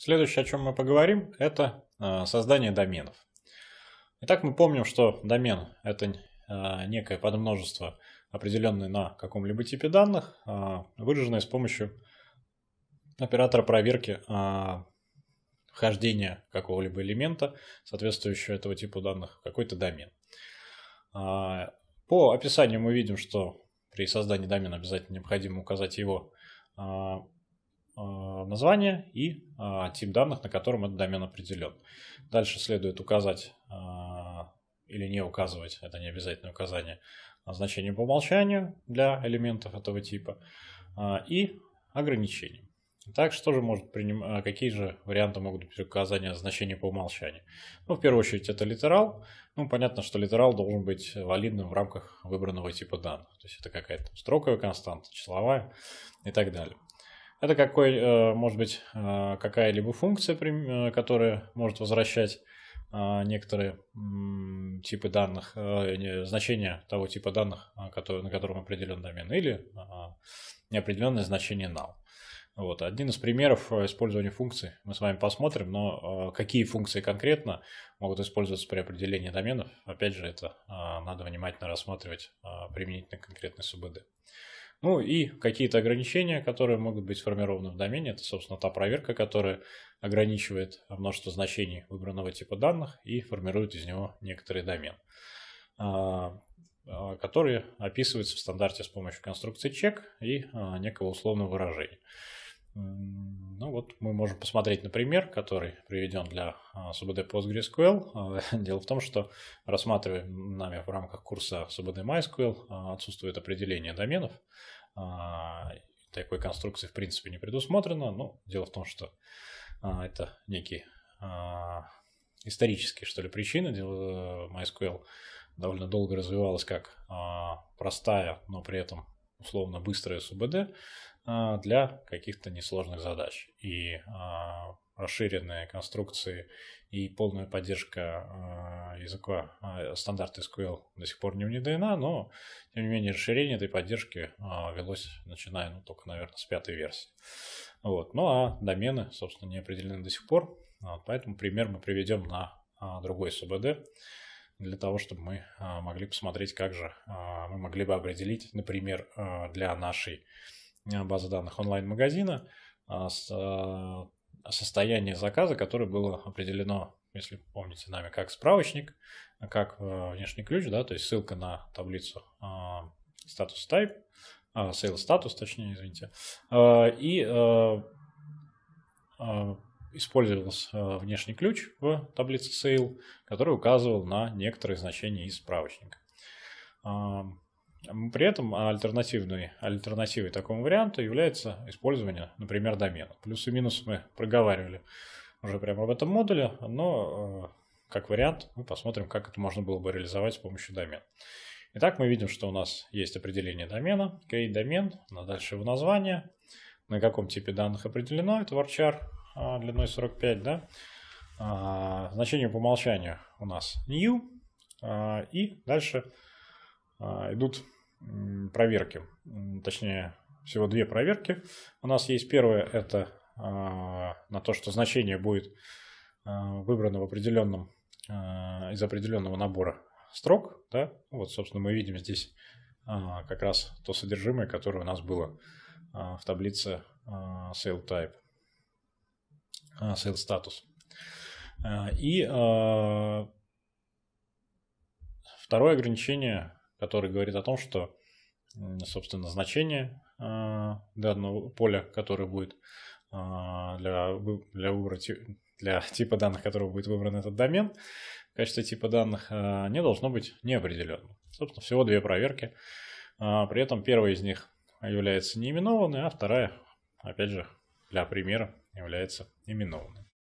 Следующее, о чем мы поговорим, это а, создание доменов. Итак, мы помним, что домен – это а, некое подмножество, определенное на каком-либо типе данных, а, выраженное с помощью оператора проверки вхождения какого-либо элемента, соответствующего этого типу данных, в какой-то домен. По описанию мы видим, что при создании домена обязательно необходимо указать его Э, название и э, тип данных, на котором этот домен определен. Дальше следует указать э, или не указывать, это не обязательное указание, значение по умолчанию для элементов этого типа и ограничения. Так, что же может приним... какие же варианты могут быть указания значения по умолчанию? Ну, в первую очередь, это литерал. Ну, понятно, что литерал должен быть валидным в рамках выбранного типа данных. То есть это какая-то строковая константа, числовая и так далее. Это какой, э, может быть, э, какая-либо функция, э, которая может возвращать некоторые типы данных, значения того типа данных, на котором определен домен, или а, неопределенное значение null. Вот. Один из примеров использования функций мы с вами посмотрим, но какие функции конкретно могут использоваться при определении доменов, опять же, это надо внимательно рассматривать применительно к конкретной СУБД. Ну и какие-то ограничения, которые могут быть сформированы в домене, это, собственно, та проверка, которая ограничивает множество значений выбранного типа данных и формирует из него некоторый домен, а, а, который описывается в стандарте с помощью конструкции чек и а, некого условного выражения. Ну вот мы можем посмотреть на пример, который приведен для СУБД а, PostgreSQL. А, дело в том, что рассматриваем нами в рамках курса СУБД MySQL а, отсутствует определение доменов. Такой конструкции в принципе не предусмотрено, но ну, дело в том, что это некие исторические, что ли, причины. Э, MySQL довольно долго развивалась как простая, но при этом условно быстрая СУБД а, для каких-то несложных задач. И а, расширенные конструкции и полная поддержка а, языка стандарт SQL до сих пор не внедрена, но, тем не менее, расширение этой поддержки велось, начиная, ну, только, наверное, с пятой версии. Вот. Ну, а домены, собственно, не определены до сих пор, поэтому пример мы приведем на другой СУБД, для того, чтобы мы могли посмотреть, как же мы могли бы определить, например, для нашей Э, базы данных онлайн-магазина, а, э, состояние заказа, которое было определено, если помните, нами как справочник, как э, внешний ключ, да, то есть ссылка на таблицу статус type, sales статус, точнее, извините, и использовался внешний ключ в таблице sale, который указывал на некоторые значения из справочника. При этом альтернативной, альтернативой такому варианту является использование, например, домена. Плюсы и минусы мы проговаривали уже прямо в этом модуле, но э, как вариант мы посмотрим, как это можно было бы реализовать с помощью домена. Итак, мы видим, что у нас есть определение домена, create домен, на дальше его название, на каком типе данных определено, это varchar а, длиной 45, да, а, значение по умолчанию у нас new, а, и дальше а, идут проверки, точнее всего две проверки. У нас есть первая, это а, на то, что значение будет а, выбрано в определенном, из определенного набора строк. Да? Ну вот, собственно, мы видим здесь как раз то содержимое, которое у нас было в таблице sale type, sale status. И второе ограничение который говорит о том, что, собственно, значение э, данного поля, которое будет э, для, для выбора для типа данных, которого будет выбран этот домен, качество типа данных э, не должно быть неопределенным. Собственно, всего две проверки. При этом первая из них является неименованной, а вторая, опять же, для примера является именованной.